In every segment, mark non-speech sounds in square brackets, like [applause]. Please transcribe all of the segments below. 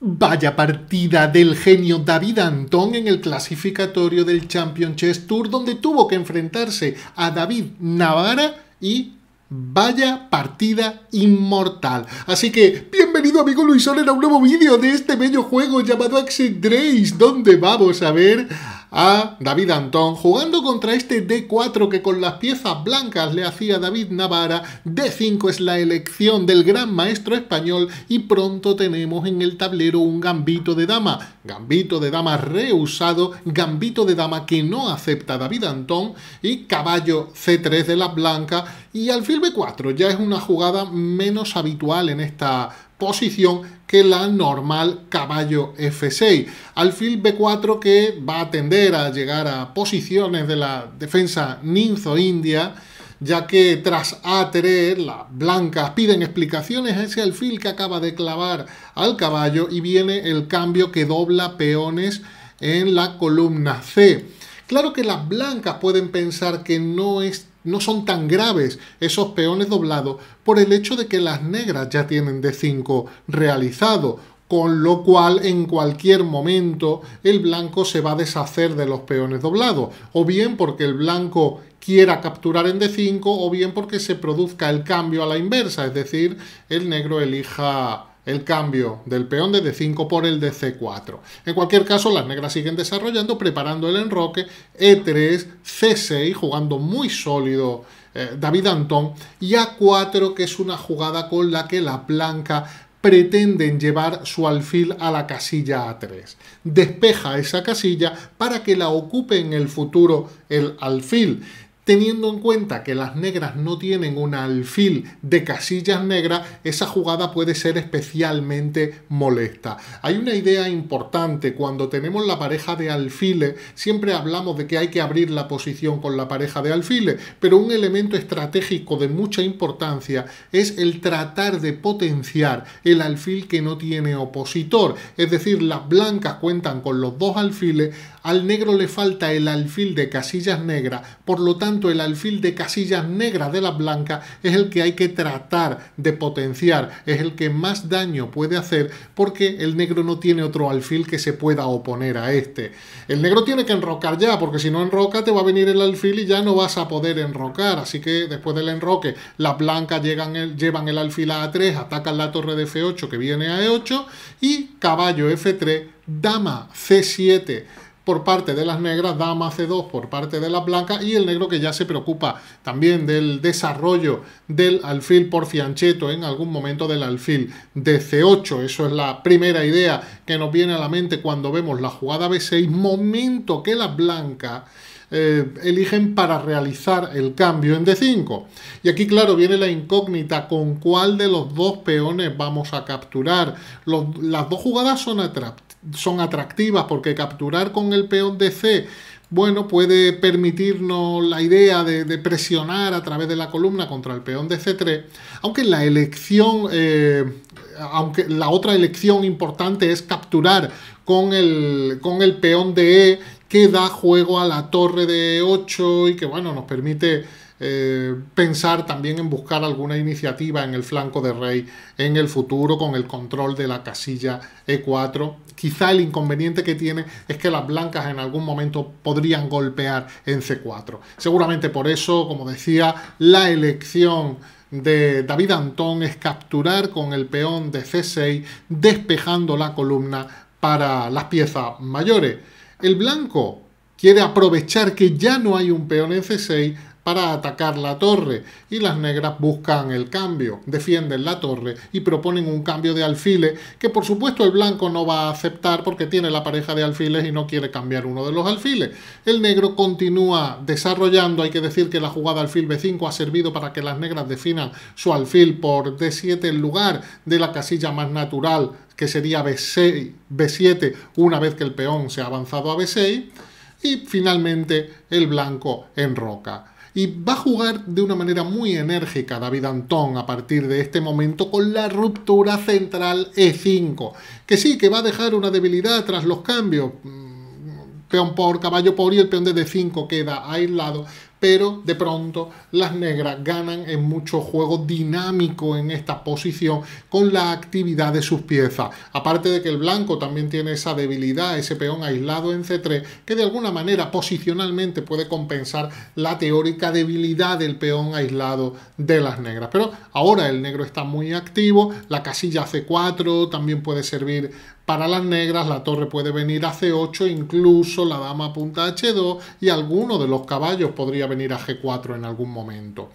Vaya partida del genio David Antón en el clasificatorio del Champion Chess Tour, donde tuvo que enfrentarse a David Navarra y Vaya partida inmortal. Así que, bienvenido amigo Luisón a un nuevo vídeo de este bello juego llamado Exit Race, donde vamos a ver a David Antón, jugando contra este D4 que con las piezas blancas le hacía David Navarra, D5 es la elección del gran maestro español y pronto tenemos en el tablero un gambito de dama, gambito de dama reusado, gambito de dama que no acepta David Antón y caballo C3 de la blanca y alfil B4 ya es una jugada menos habitual en esta posición que la normal caballo F6. Alfil B4 que va a tender a llegar a posiciones de la defensa ninzo-india, ya que tras A3 las blancas piden explicaciones a ese alfil que acaba de clavar al caballo y viene el cambio que dobla peones en la columna C. Claro que las blancas pueden pensar que no es no son tan graves esos peones doblados por el hecho de que las negras ya tienen D5 realizado, con lo cual en cualquier momento el blanco se va a deshacer de los peones doblados, o bien porque el blanco quiera capturar en D5, o bien porque se produzca el cambio a la inversa, es decir, el negro elija el cambio del peón de D5 por el de C4. En cualquier caso, las negras siguen desarrollando, preparando el enroque, E3, C6, jugando muy sólido eh, David Antón, y A4, que es una jugada con la que la blanca pretenden llevar su alfil a la casilla A3. Despeja esa casilla para que la ocupe en el futuro el alfil. Teniendo en cuenta que las negras no tienen un alfil de casillas negras, esa jugada puede ser especialmente molesta. Hay una idea importante, cuando tenemos la pareja de alfiles, siempre hablamos de que hay que abrir la posición con la pareja de alfiles, pero un elemento estratégico de mucha importancia es el tratar de potenciar el alfil que no tiene opositor. Es decir, las blancas cuentan con los dos alfiles, al negro le falta el alfil de casillas negras, por lo tanto el alfil de casillas negras de la blanca es el que hay que tratar de potenciar, es el que más daño puede hacer porque el negro no tiene otro alfil que se pueda oponer a este. El negro tiene que enrocar ya, porque si no enroca te va a venir el alfil y ya no vas a poder enrocar, así que después del enroque las blancas llegan llevan el alfil a A3, atacan la torre de F8 que viene a E8 y caballo F3, dama C7 por parte de las negras, dama C2 por parte de las blancas y el negro que ya se preocupa también del desarrollo del alfil por fiancheto, en algún momento del alfil de C8. Eso es la primera idea que nos viene a la mente cuando vemos la jugada B6, momento que las blancas eh, eligen para realizar el cambio en D5. Y aquí, claro, viene la incógnita con cuál de los dos peones vamos a capturar. las dos jugadas son atractivas son atractivas, porque capturar con el peón de C bueno, puede permitirnos la idea de, presionar a través de la columna contra el peón de C3, aunque la elección, eh, aunque la otra elección importante es capturar con el, con el peón de E, que da juego a la torre de 8 y que, bueno, nos permite eh, pensar también en buscar alguna iniciativa en el flanco de Rey en el futuro con el control de la casilla E4. Quizá el inconveniente que tiene es que las blancas en algún momento podrían golpear en C4. Seguramente por eso, como decía, la elección de David Antón es capturar con el peón de C6 despejando la columna para las piezas mayores. El blanco quiere aprovechar que ya no hay un peón en C6 para atacar la torre y las negras buscan el cambio, defienden la torre y proponen un cambio de alfiles que por supuesto el blanco no va a aceptar porque tiene la pareja de alfiles y no quiere cambiar uno de los alfiles. El negro continúa desarrollando, hay que decir que la jugada alfil B5 ha servido para que las negras definan su alfil por D7 en lugar de la casilla más natural que sería B6, B7 una vez que el peón se ha avanzado a B6 y finalmente el blanco enroca. Y va a jugar de una manera muy enérgica David Antón a partir de este momento con la ruptura central E5, que sí, que va a dejar una debilidad tras los cambios, peón por, caballo por y el peón de D5 queda aislado. Pero de pronto las negras ganan en mucho juego dinámico en esta posición con la actividad de sus piezas. Aparte de que el blanco también tiene esa debilidad, ese peón aislado en C3, que de alguna manera posicionalmente puede compensar la teórica debilidad del peón aislado de las negras. Pero ahora el negro está muy activo, la casilla C4 también puede servir para las negras la torre puede venir a c8, incluso la dama apunta a h2 y alguno de los caballos podría venir a g4 en algún momento.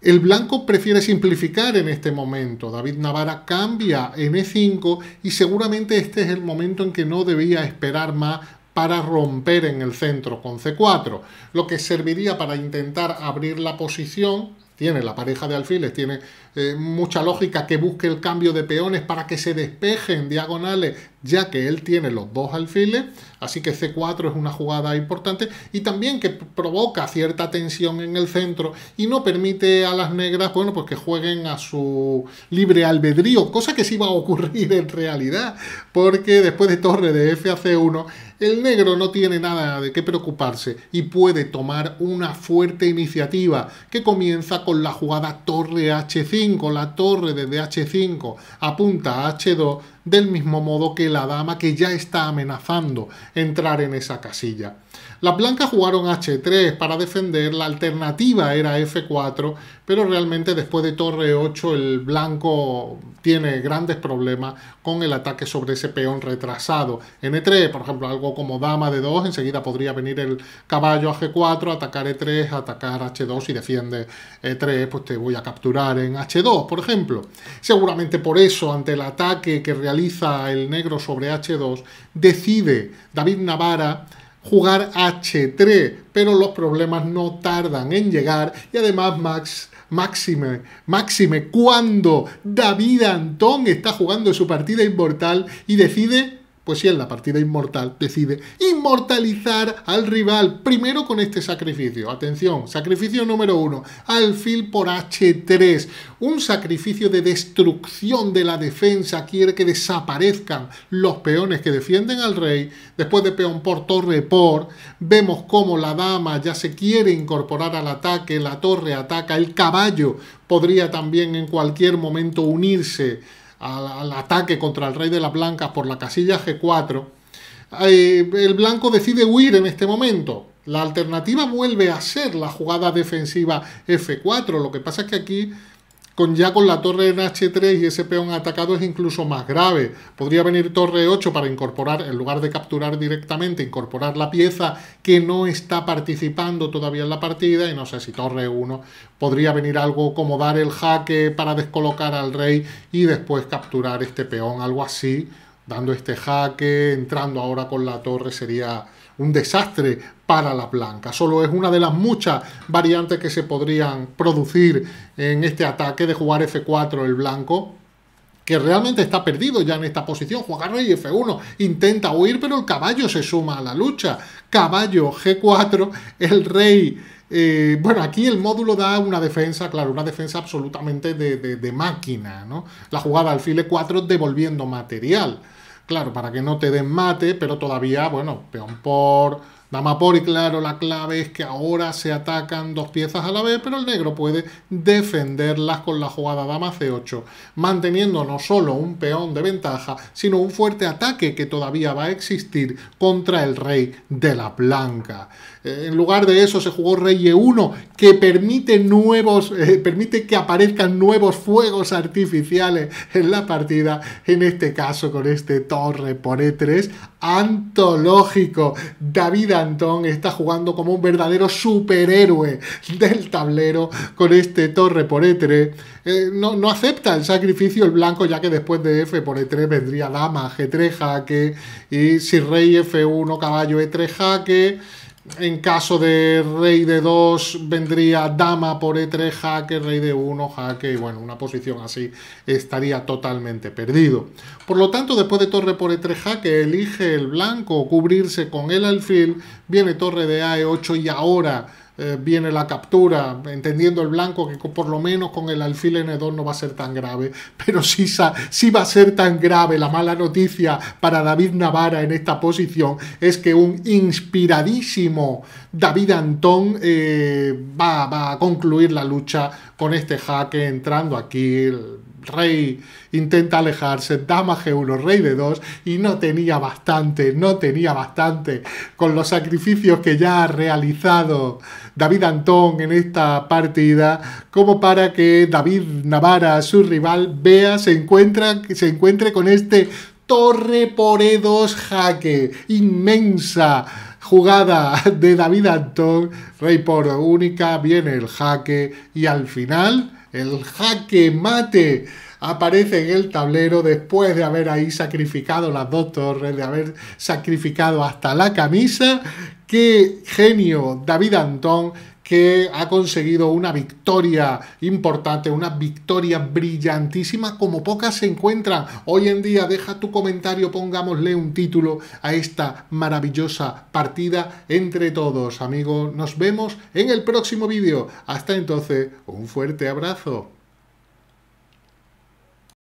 El blanco prefiere simplificar en este momento. David Navarra cambia en e5 y seguramente este es el momento en que no debía esperar más para romper en el centro con c4, lo que serviría para intentar abrir la posición tiene la pareja de alfiles, tiene eh, mucha lógica que busque el cambio de peones para que se despejen diagonales, ya que él tiene los dos alfiles, así que C4 es una jugada importante y también que provoca cierta tensión en el centro y no permite a las negras, bueno, pues que jueguen a su libre albedrío, cosa que sí va a ocurrir en realidad, porque después de torre de F a C1 el negro no tiene nada de qué preocuparse y puede tomar una fuerte iniciativa que comienza con la jugada torre h5, la torre desde h5 apunta a h2 del mismo modo que la dama que ya está amenazando entrar en esa casilla. Las blancas jugaron H3 para defender, la alternativa era F4, pero realmente después de torre 8 el blanco tiene grandes problemas con el ataque sobre ese peón retrasado. e 3 por ejemplo, algo como dama de 2, enseguida podría venir el caballo a G4, atacar E3, atacar H2 y defiende E3, pues te voy a capturar en H2, por ejemplo. Seguramente por eso, ante el ataque que realmente el negro sobre H2, decide David Navara jugar H3, pero los problemas no tardan en llegar y además Max Máxime, Máxime, cuando David Antón está jugando su partida inmortal y decide pues si en la partida inmortal decide inmortalizar al rival, primero con este sacrificio. Atención, sacrificio número uno, alfil por H3. Un sacrificio de destrucción de la defensa. Quiere que desaparezcan los peones que defienden al rey. Después de peón por torre por, vemos cómo la dama ya se quiere incorporar al ataque, la torre ataca, el caballo podría también en cualquier momento unirse al, ataque contra el rey de las blancas por la casilla G4, eh, el blanco decide huir en este momento. La alternativa vuelve a ser la jugada defensiva F4. Lo que pasa es que aquí con ya con la torre en H3 y ese peón atacado es incluso más grave. Podría venir torre 8 para incorporar, en lugar de capturar directamente, incorporar la pieza que no está participando todavía en la partida, y no sé si torre 1 podría venir algo como dar el jaque para descolocar al rey y después capturar este peón, algo así, dando este jaque, entrando ahora con la torre sería un desastre para la blanca, Solo es una de las muchas variantes que se podrían producir en este ataque de jugar F4 el blanco que realmente está perdido ya en esta posición. Juega rey F1, intenta huir, pero el caballo se suma a la lucha. Caballo G4, el rey... Eh, bueno, aquí el módulo da una defensa, claro, una defensa absolutamente de, máquina, ¿no? La jugada alfil E4 devolviendo material. Claro, para que no te den mate, pero todavía, bueno, peón por Dama por y claro, la clave es que ahora se atacan dos piezas a la vez, pero el negro puede defenderlas con la jugada dama c8, manteniendo no solo un peón de ventaja, sino un fuerte ataque que todavía va a existir contra el rey de la blanca. Eh, en lugar de eso se jugó rey e1, que permite, nuevos, eh, permite que aparezcan nuevos fuegos artificiales en la partida, en este caso con este torre por e3 antológico. David está jugando como un verdadero superhéroe del tablero con este torre por E3. Eh, no, no, acepta el sacrificio el blanco, ya que después de F por E3 vendría dama, G3 jaque y si rey F1 caballo E3 jaque. En caso de rey de 2 vendría dama por e3, jaque, rey de 1, jaque, y bueno, una posición así estaría totalmente perdido. Por lo tanto, después de torre por e3, jaque, elige el blanco, cubrirse con el alfil, viene torre de ae 8 y ahora eh, viene la captura, entendiendo el blanco que por lo menos con el alfil N2 no va a ser tan grave, [laughs] pero sí, va a ser tan grave la mala noticia para David Navarra en esta posición, es que un inspiradísimo David Antón eh, va, va a concluir la lucha con este jaque entrando aquí, el rey intenta alejarse, dama G1, rey de 2 y no tenía bastante, no tenía bastante con los sacrificios que ya ha realizado David Antón en esta partida como para que David Navarra, su rival, vea, se, encuentra, se encuentre con este torre por E2 jaque inmensa jugada de David Antón, rey por única, viene el jaque y al final el jaque mate aparece en el tablero después de haber ahí sacrificado las dos torres, de haber sacrificado hasta la camisa. ¡Qué genio David Antón! que ha conseguido una victoria importante, una victoria brillantísima como pocas se encuentran. Hoy en día deja tu comentario, pongámosle un título a esta maravillosa partida entre todos. Amigos, nos vemos en el próximo vídeo. Hasta entonces, un fuerte abrazo.